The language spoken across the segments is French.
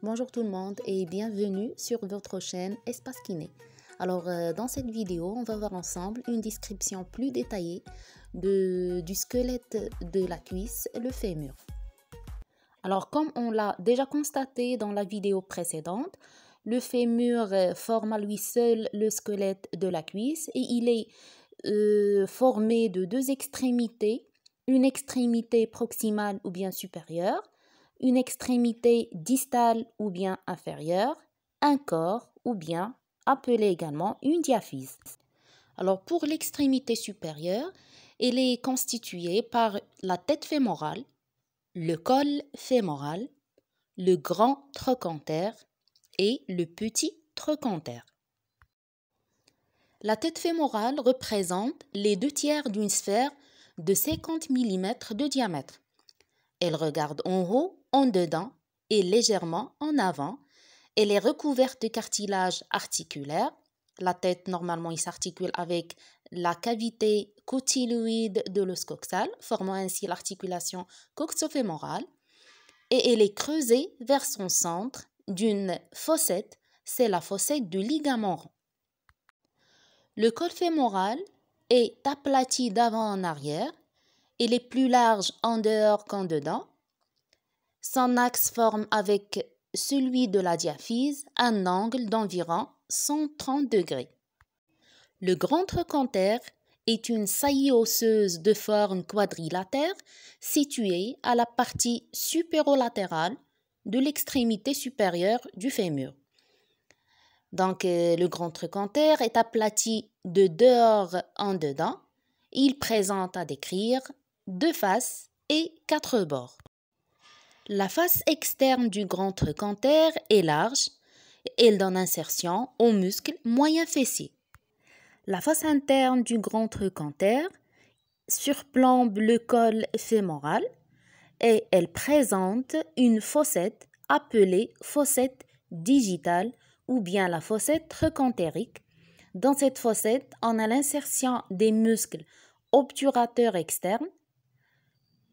Bonjour tout le monde et bienvenue sur votre chaîne Espace Kiné. Alors euh, dans cette vidéo, on va voir ensemble une description plus détaillée du squelette de la cuisse, le fémur. Alors comme on l'a déjà constaté dans la vidéo précédente, le fémur euh, forme à lui seul le squelette de la cuisse et il est euh, formé de deux extrémités, une extrémité proximale ou bien supérieure une extrémité distale ou bien inférieure, un corps ou bien appelé également une diaphyse. Alors pour l'extrémité supérieure, elle est constituée par la tête fémorale, le col fémoral, le grand trochanter et le petit trochanter. La tête fémorale représente les deux tiers d'une sphère de 50 mm de diamètre. Elle regarde en haut, en dedans et légèrement en avant. Elle est recouverte de cartilage articulaire. La tête, normalement, s'articule avec la cavité cotyloïde de l'os coxal, formant ainsi l'articulation coxofémorale. Et elle est creusée vers son centre d'une fossette, c'est la fossette du ligament rond. Le col fémoral est aplati d'avant en arrière il est plus large en dehors qu'en dedans. Son axe forme avec celui de la diaphyse un angle d'environ 130 degrés. Le grand trochanter est une saillie osseuse de forme quadrilatère située à la partie supérolatérale de l'extrémité supérieure du fémur. Donc euh, le grand trochanter est aplati de dehors en dedans. Il présente à décrire deux faces et quatre bords. La face externe du grand trochanter est large. Elle donne insertion aux muscles moyen fessiers. La face interne du grand trochanter surplombe le col fémoral et elle présente une fossette appelée fossette digitale ou bien la fossette trochantérique. Dans cette fossette, on a l'insertion des muscles obturateurs externes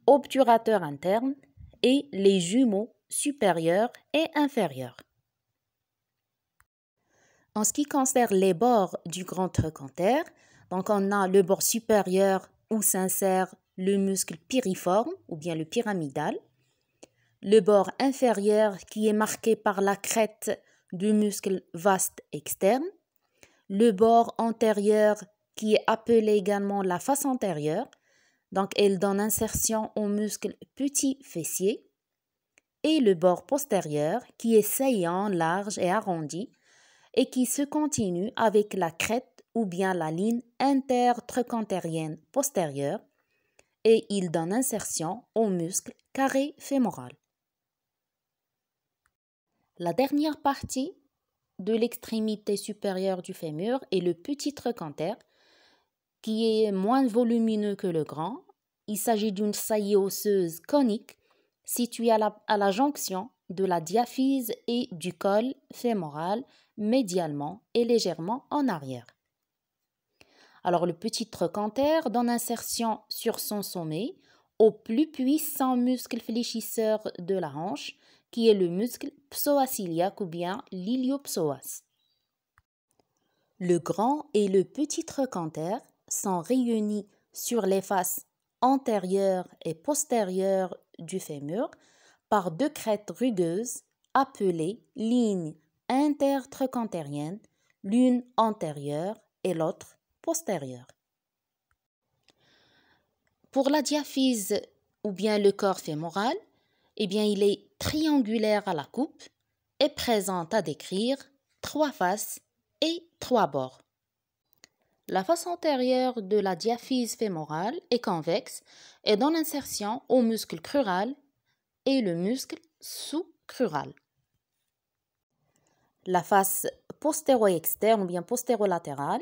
obturateur interne et les jumeaux supérieurs et inférieurs. En ce qui concerne les bords du grand trochanter, donc on a le bord supérieur où s'insère le muscle piriforme ou bien le pyramidal, le bord inférieur qui est marqué par la crête du muscle vaste externe, le bord antérieur qui est appelé également la face antérieure, donc, elle donne insertion au muscle petit fessier et le bord postérieur qui est saillant, large et arrondi et qui se continue avec la crête ou bien la ligne intertrochanterienne postérieure et il donne insertion au muscle carré fémoral. La dernière partie de l'extrémité supérieure du fémur est le petit trochanter qui est moins volumineux que le grand il s'agit d'une saillie osseuse conique située à la, jonction de la diaphyse et du col fémoral médialement et légèrement en arrière. Alors le petit trochanter donne insertion sur son sommet au plus puissant muscle fléchisseur de la hanche qui est le muscle psoasiliaque ou bien l'iliopsoas. Le grand et le petit trochanter sont réunis sur les faces antérieure et postérieure du fémur par deux crêtes rugueuses appelées lignes intertrochantériennes, l'une antérieure et l'autre postérieure. Pour la diaphyse ou bien le corps fémoral, eh bien il est triangulaire à la coupe et présente à décrire trois faces et trois bords. La face antérieure de la diaphyse fémorale est convexe et donne insertion au muscle crural et le muscle sous-crural. La face postéro-externe ou bien postérolatérale,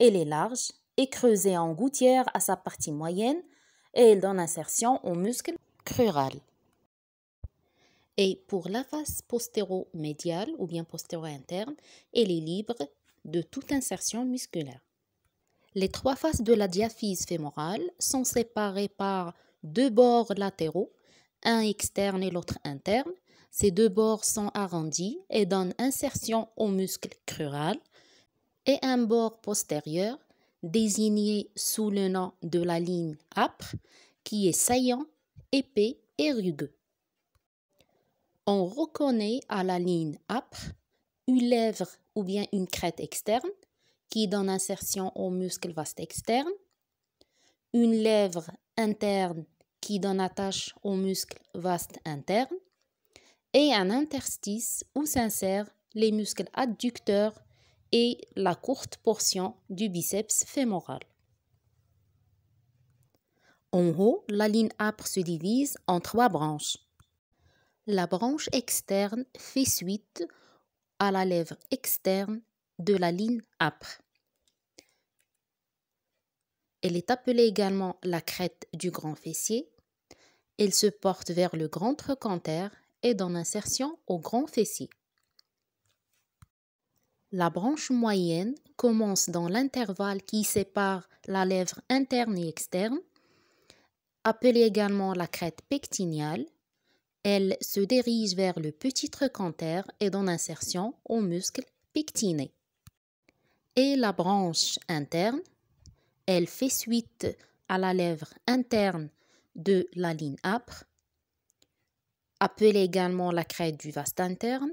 elle est large et creusée en gouttière à sa partie moyenne et elle donne insertion au muscle crural. Et pour la face postéro-médiale ou bien postéro-interne, elle est libre de toute insertion musculaire. Les trois faces de la diaphyse fémorale sont séparées par deux bords latéraux, un externe et l'autre interne. Ces deux bords sont arrondis et donnent insertion au muscle crural. Et un bord postérieur, désigné sous le nom de la ligne âpre, qui est saillant, épais et rugueux. On reconnaît à la ligne âpre une lèvre ou bien une crête externe, qui donne insertion au muscle vaste externe, une lèvre interne qui donne attache au muscle vaste interne, et un interstice où s'insèrent les muscles adducteurs et la courte portion du biceps fémoral. En haut, la ligne âpre se divise en trois branches. La branche externe fait suite à la lèvre externe de la ligne âpre. Elle est appelée également la crête du grand fessier. Elle se porte vers le grand trochanter et dans insertion au grand fessier. La branche moyenne commence dans l'intervalle qui sépare la lèvre interne et externe, appelée également la crête pectiniale. Elle se dirige vers le petit trochanter et dans insertion au muscle pectiné et la branche interne. Elle fait suite à la lèvre interne de la ligne âpre, appelée également la crête du vaste interne.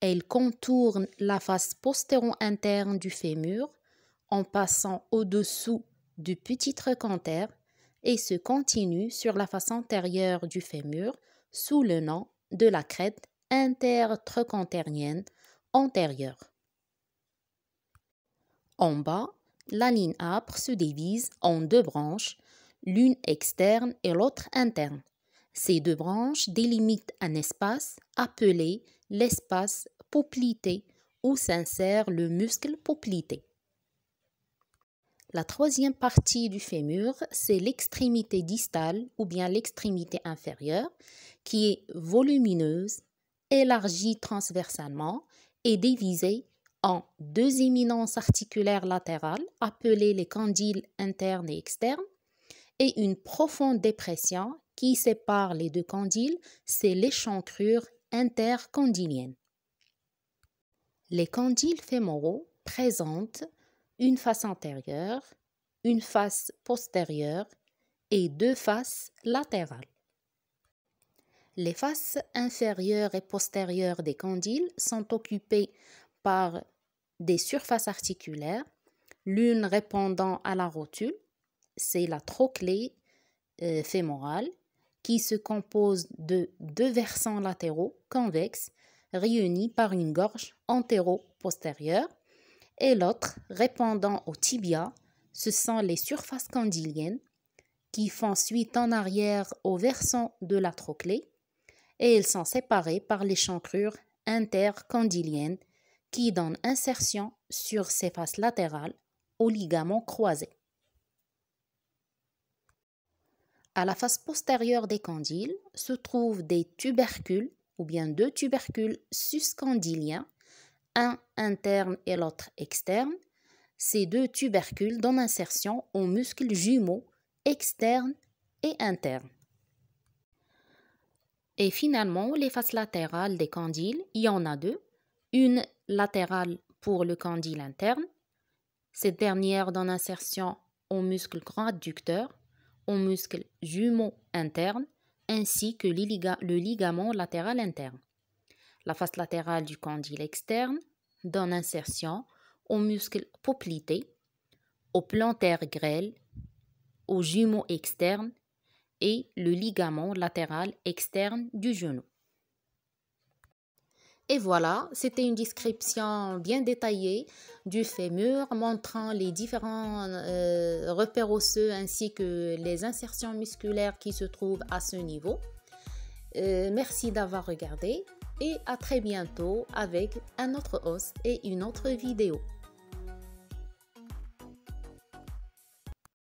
Elle contourne la face postéro-interne du fémur en passant au-dessous du petit trochanter et se continue sur la face antérieure du fémur sous le nom de la crête intertrochantérienne antérieure. En bas, la ligne âpre se divise en deux branches, l'une externe et l'autre interne. Ces deux branches délimitent un espace appelé l'espace poplité où s'insère le muscle poplité. La troisième partie du fémur, c'est l'extrémité distale ou bien l'extrémité inférieure qui est volumineuse, élargie transversalement et divisée en deux éminences articulaires latérales, appelées les candiles internes et externes, et une profonde dépression qui sépare les deux candiles, c'est l'échancrure intercondylienne. Les candiles fémoraux présentent une face antérieure, une face postérieure et deux faces latérales. Les faces inférieures et postérieures des candiles sont occupées par des surfaces articulaires, l'une répondant à la rotule, c'est la trochlée euh, fémorale, qui se compose de deux versants latéraux convexes réunis par une gorge antéro-postérieure, et l'autre répondant au tibia, ce sont les surfaces candyliennes qui font suite en arrière au versant de la trochlée et elles sont séparées par les chancrures intercandyliennes qui donne insertion sur ses faces latérales aux ligaments croisés. À la face postérieure des condyles se trouvent des tubercules ou bien deux tubercules suscandyliens, un interne et l'autre externe. Ces deux tubercules donnent insertion aux muscles jumeaux externes et internes. Et finalement, les faces latérales des candyles, il y en a deux, une latérale pour le condyle interne, cette dernière dans l'insertion au muscle grand adducteur, au muscle jumeau interne, ainsi que le ligament latéral interne. La face latérale du condyle externe dans l'insertion au muscle poplité, au plantaire grêle, au jumeau externe et le ligament latéral externe du genou. Et voilà, c'était une description bien détaillée du fémur montrant les différents euh, repères osseux ainsi que les insertions musculaires qui se trouvent à ce niveau. Euh, merci d'avoir regardé et à très bientôt avec un autre os et une autre vidéo.